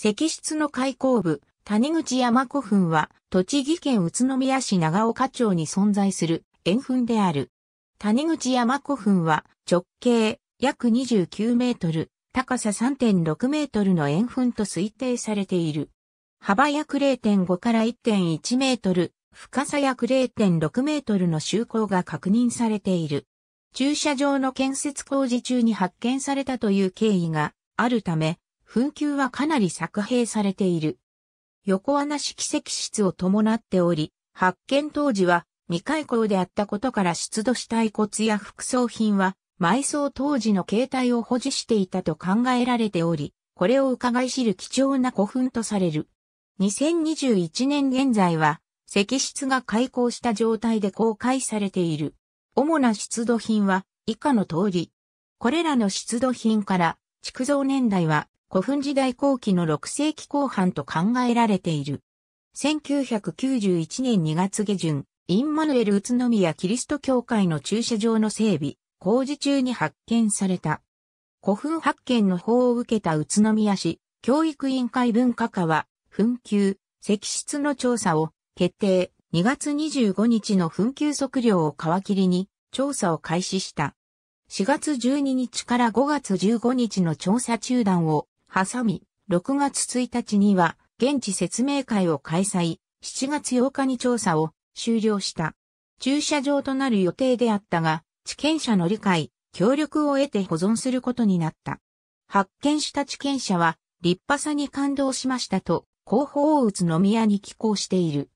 石室の開口部、谷口山古墳は、栃木県宇都宮市長岡町に存在する円墳である。谷口山古墳は、直径約29メートル、高さ3.6メートルの円墳と推定されている。幅約0.5から1.1メートル、深さ約0.6メートルの周行が確認されている。駐車場の建設工事中に発見されたという経緯があるため、紛糾はかなり作兵されている。横穴式石室を伴っており、発見当時は未開口であったことから出土した遺骨や副葬品は埋葬当時の形態を保持していたと考えられており、これを伺い知る貴重な古墳とされる。2021年現在は、石室が開口した状態で公開されている。主な出土品は以下の通り。これらの出土品から、築造年代は古墳時代後期の6世紀後半と考えられている。1991年2月下旬、インマヌエル宇都宮キリスト教会の駐車場の整備、工事中に発見された。古墳発見の報を受けた宇都宮市、教育委員会文化課は、墳丘、石室の調査を決定、2月25日の墳丘測量を皮切りに調査を開始した。4月12日から5月15日の調査中断を挟み、6月1日には現地説明会を開催、7月8日に調査を終了した。駐車場となる予定であったが、地権者の理解、協力を得て保存することになった。発見した地権者は、立派さに感動しましたと、広報を打つ宮に寄稿している。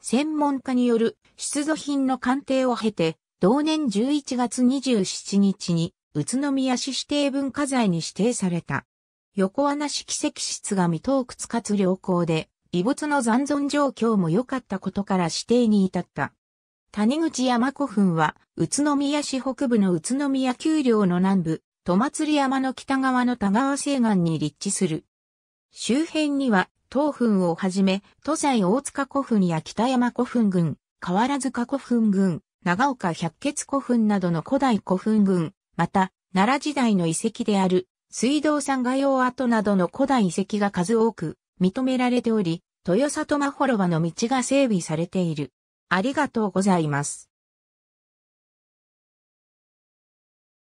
専門家による出土品の鑑定を経て、同年11月27日に、宇都宮市指定文化財に指定された。横穴式石室が未洞窟かつ良好で、遺物の残存状況も良かったことから指定に至った。谷口山古墳は、宇都宮市北部の宇都宮丘陵の南部、戸祭山の北側の田川西岸に立地する。周辺には、東墳をはじめ、都西大塚古墳や北山古墳群、河原塚古墳群、長岡百穴古墳などの古代古墳群、また、奈良時代の遺跡である水道産画用跡などの古代遺跡が数多く認められており、豊里まほろばの道が整備されている。ありがとうございます。